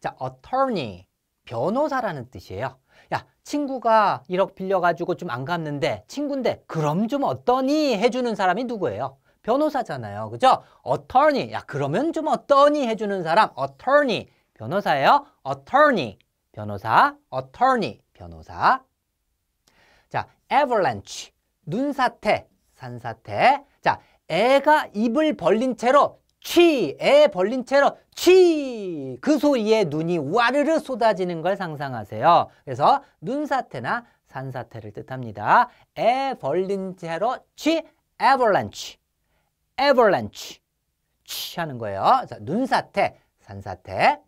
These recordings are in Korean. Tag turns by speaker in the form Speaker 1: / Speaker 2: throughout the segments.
Speaker 1: 자, attorney, 변호사라는 뜻이에요. 야, 친구가 1억 빌려가지고 좀 안 갚는데 친구인데 그럼 좀 어떠니? 해주는 사람이 누구예요? 변호사잖아요. 그죠? attorney, 야, 그러면 좀 어떠니? 해주는 사람 attorney, 변호사예요. attorney, 변호사, attorney, 변호사. 자, avalanche, 눈사태, 산사태. 자, 애가 입을 벌린 채로 취에 벌린 채로 취! 그 소리에 눈이 와르르 쏟아지는 걸 상상하세요. 그래서 눈사태나 산사태를 뜻합니다. 에 벌린 채로 취, 에벌란치, 에벌란치, 취 하는 거예요. 자, 눈사태, 산사태.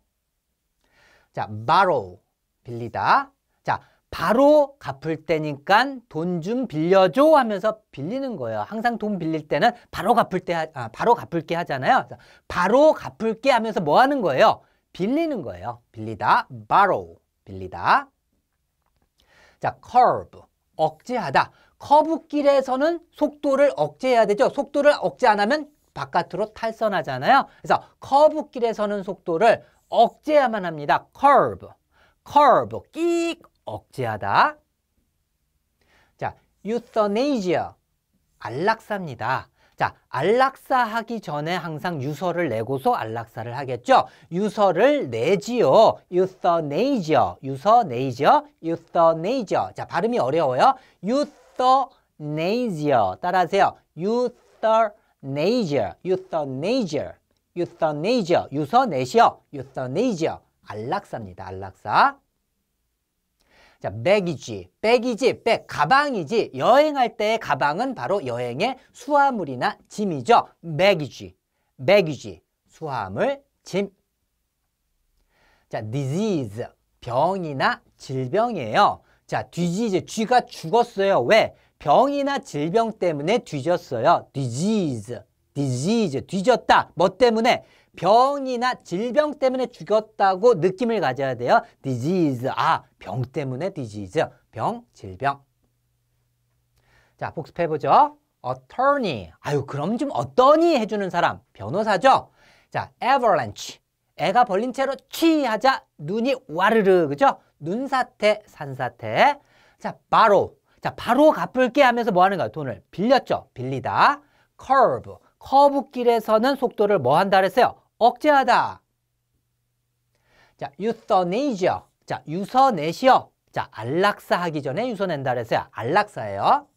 Speaker 1: 자, borrow, 빌리다. 자, 바로 갚을 때니까 돈 좀 빌려줘 하면서 빌리는 거예요. 항상 돈 빌릴 때는 바로 갚을 때, 아, 바로 갚을게 하잖아요. 바로 갚을게 하면서 뭐 하는 거예요? 빌리는 거예요. 빌리다, borrow, 빌리다. 자, curb, 억제하다. 커브길에서는 속도를 억제해야 되죠. 속도를 억제 안 하면 바깥으로 탈선하잖아요. 그래서 커브길에서는 속도를 억제해야만 합니다. curb, curb, 끽 억제하다. 자, euthanasia, 안락사입니다. 자, 안락사 하기 전에 항상 유서를 내고서 안락사를 하겠죠. 유서를 내지요. euthanasia, euthanasia, euthanasia. 자, 발음이 어려워요. euthanasia, 따라하세요. euthanasia, euthanasia, euthanasia, 유서 내시오. euthanasia, 안락사입니다. 안락사. 자, 백이지, 백이지, 백, 가방이지. 여행할 때의 가방은 바로 여행의 수화물이나 짐이죠. 백이지, 백이지, 수화물, 짐. 자, disease, 병이나 질병이에요. 자, d 지 s 쥐가 죽었어요. 왜? 병이나 질병 때문에 뒤졌어요. disease, disease, 뒤졌다. 뭐 때문에? 병이나 질병 때문에 죽였다고 느낌을 가져야 돼요. disease. 아, 병 때문에 disease. 병, 질병. 자, 복습해보죠. attorney. 아유, 그럼 좀 어떠니 해주는 사람. 변호사죠. 자, avalanche. 애가 벌린 채로 취하자 눈이 와르르 그죠? 눈사태, 산사태. 자, 바로. 자, 바로 갚을게 하면서 뭐 하는 거야? 돈을 빌렸죠. 빌리다. curve. 커브길에서는 속도를 뭐 한다 그랬어요? 억제하다. 자, 유서 t h a 자, 유서내시어. 자, 안락사 하기 전에 유서낸다 그래서요 안락사예요.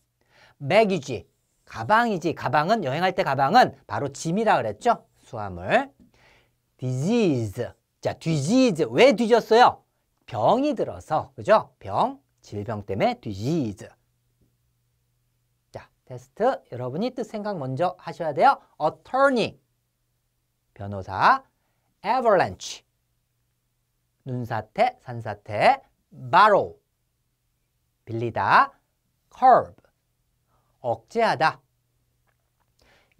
Speaker 1: 맥이지. 가방이지. 가방은 여행할 때 가방은 바로 짐이라 그랬죠. 수화물. 디지 s e 자, 디지 s e 왜 뒤졌어요? 병이 들어서. 그죠? 병, 질병 때문에 디지 s e 자, 테스트 여러분이 뜻 생각 먼저 하셔야 돼요. attorney. 변호사, avalanche, 눈사태, 산사태, borrow, 빌리다, curb, 억제하다,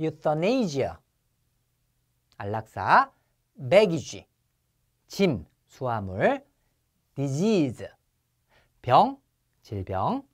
Speaker 1: euthanasia, 안락사, baggage, 짐, 수화물, disease, 병, 질병,